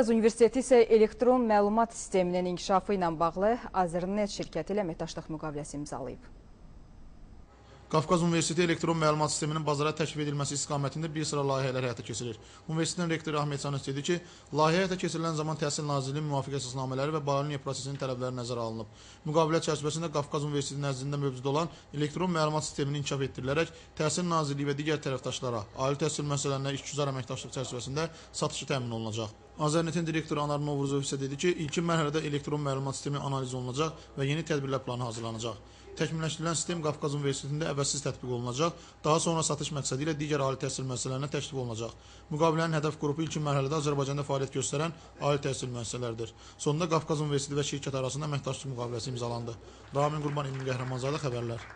Qaz Universiteti isə elektron məlumat sisteminin inkişafı ilə bağlı Azərnet şirkəti ilə əməkdaşlıq müqaviləsi imzalayıb. Qafqaz Universiteti elektron məlumat sisteminin bazara təklif edilməsi istiqamətində bir sıra layihələr həyata keçirilir. Universitetin rektoru Ahmetcanov dedi ki, layihə həyata keçirilən zaman Təhsil Nazirliyinin müvafiq əsasnamələri və Boloniya prosesinin tələbləri nəzərə alınıb. Müqavilə çərçivəsində Qafqaz Universiteti nəzdində mövcud olan elektron məlumat sistemini inkişaf etdirilərək Təhsil Nazirliyi və digər tərəfdaşlara, ali təhsil müəssisələrinə işgüzar əməkdaşlıq çərçivəsində satışı təmin olunacaq. Azərnetin direktoru Anar Novruzov isə dedi ki, ilkin mərhələdə elektron məlumat sistemi analiz olunacaq və yeni tədbirlər planı hazırlanacaq. Təkmilləşdirilən sistem Qafqaz Universitetində əvəzsiz tətbiq olunacaq, daha sonra satış məqsədi ilə digər ali təhsil müəssisələrinə təklif olunacaq. Müqavilənin hədəf qrupu ilkin mərhələdə Azərbaycanda fəaliyyət göstərən ali təhsil müəssisələridir. Sonunda Qafqaz Universiteti və şirkət arasında əməkdaşlıq müqaviləsi imzalandı. Ramin Qurban, İlmin Qəhrəmanzadə xəbərlər.